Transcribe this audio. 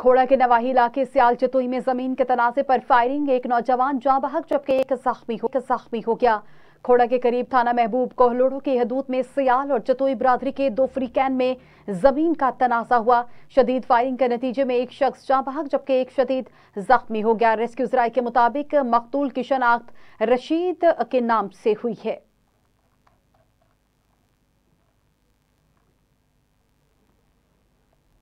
खोड़ा के नवाही इलाके सियाल चतुई में जमीन के तनाजे पर फायरिंग एक नौजवान जां बहक जबकि एक जख्मी हो जख्मी हो गया खोड़ा के करीब थाना महबूब कोहलोड़ो की हदूद में सियाल और चतुई बरादरी के दो फ्रीकैन में जमीन का तनाजा हुआ शदीद फायरिंग के नतीजे में एक शख्स जहां बहक जबकि एक शदीद जख्मी हो गया रेस्क्यू जराय के मुताबिक मकतूल की शनाख्त रशीद के नाम से हुई है